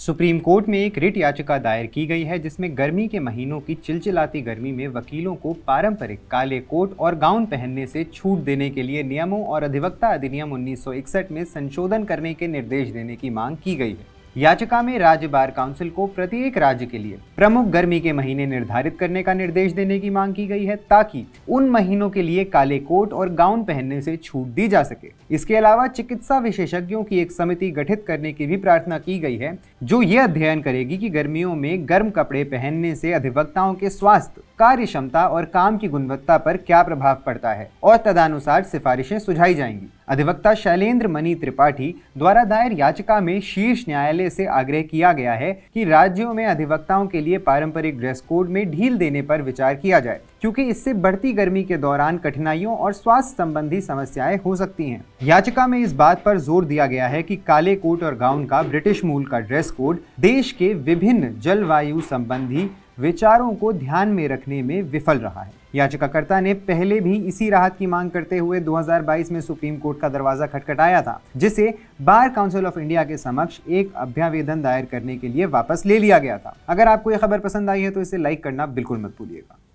supreme court में एक writ याचिका दायर की गई है जिसमें गर्मी के महीनों की चिलचिलाती गर्मी में वकीलों को पारंपरिक काले कोट और गाउन पहनने से छूट देने के लिए नियमों और अधिवक्ता अधिनियम 1961 में संशोधन करने के निर्देश देने की मांग की गई है याचिका में राज्य बार काउंसिल को प्रत्येक राज्य के लिए प्रमुख गर्मी के महीने निर्धारित करने का निर्देश देने की मांग की गई है ताकि उन महीनों के लिए काले कोट और गाउन पहनने से छूट दी जा सके इसके अलावा चिकित्सा विशेषज्ञों की एक समिति गठित करने की भी प्रार्थना की गई है जो ये अध्ययन करेगी की गर्मियों में गर्म कपड़े पहनने से अधिवक्ताओं के स्वास्थ्य कार्य क्षमता और काम की गुणवत्ता पर क्या प्रभाव पड़ता है और तदनुसार सिफारिशें सुझाई जाएंगी अधिवक्ता शैलेंद्र मनी त्रिपाठी द्वारा दायर याचिका में शीर्ष न्यायालय से आग्रह किया गया है कि राज्यों में अधिवक्ताओं के लिए पारंपरिक ड्रेस कोड में ढील देने पर विचार किया जाए क्योंकि इससे बढ़ती गर्मी के दौरान कठिनाइयों और स्वास्थ्य संबंधी समस्याएं हो सकती हैं याचिका में इस बात पर जोर दिया गया है कि काले कोट और गाउन का ब्रिटिश मूल का ड्रेस कोड देश के विभिन्न जलवायु संबंधी विचारों को ध्यान में रखने में विफल रहा है याचिकाकर्ता ने पहले भी इसी राहत की मांग करते हुए 2022 में सुप्रीम कोर्ट कोर्ट का दरवाज़ा खटखटाया था जिसे बार काउंसिल ऑफ इंडिया के समक्ष एक अभ्यावेदन दायर करने के लिए वापस ले लिया गया था अगर आपको यह खबर पसंद आई है तो इसे लाइक करना बिल्कुल मत भूलिएगा